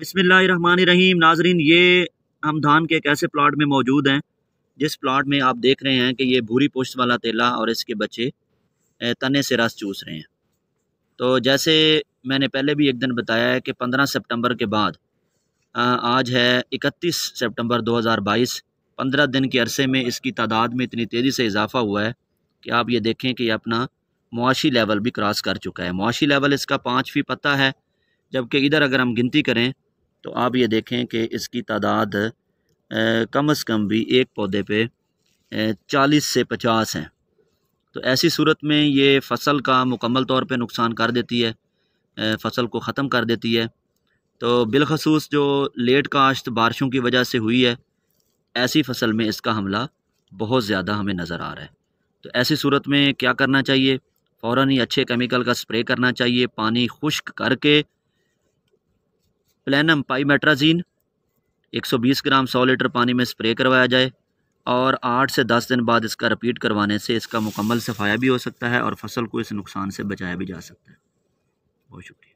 बिसमीम नाजरीन ये हम धान के एक ऐसे प्लाट में मौजूद हैं जिस प्लाट में आप देख रहे हैं कि ये भूरी पोस्ट वाला तेला और इसके बच्चे तने से रस चूस रहे हैं तो जैसे मैंने पहले भी एक दिन बताया है कि 15 सितंबर के बाद आज है 31 सितंबर 2022 15 दिन के अरसे में इसकी तादाद में इतनी तेज़ी से इजाफ़ा हुआ है कि आप ये देखें कि ये अपना मुआशी लेवल भी क्रॉस कर चुका है मुआशी लेवल इसका पाँच फी पत्ता है जबकि इधर अगर हम गिनती करें तो आप ये देखें कि इसकी तादाद कम अज़ कम भी एक पौधे पे चालीस से पचास हैं तो ऐसी सूरत में ये फसल का मुकम्मल तौर पे नुकसान कर देती है फसल को ख़त्म कर देती है तो बिलखसूस जो लेट काश्त बारिशों की वजह से हुई है ऐसी फसल में इसका हमला बहुत ज़्यादा हमें नज़र आ रहा है तो ऐसी सूरत में क्या करना चाहिए फ़ौर ही अच्छे केमिकल का स्प्रे करना चाहिए पानी खुश्क करके प्लानम पाईमेट्राजीन 120 ग्राम 100 लीटर पानी में स्प्रे करवाया जाए और आठ से दस दिन बाद इसका रिपीट करवाने से इसका मुकम्मल सफाया भी हो सकता है और फसल को इस नुकसान से बचाया भी जा सकता है बहुत शुक्रिया